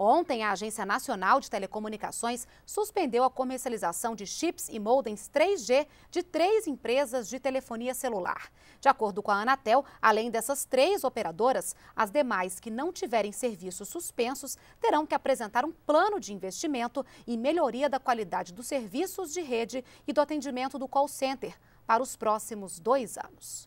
Ontem, a Agência Nacional de Telecomunicações suspendeu a comercialização de chips e modems 3G de três empresas de telefonia celular. De acordo com a Anatel, além dessas três operadoras, as demais que não tiverem serviços suspensos terão que apresentar um plano de investimento e melhoria da qualidade dos serviços de rede e do atendimento do call center para os próximos dois anos.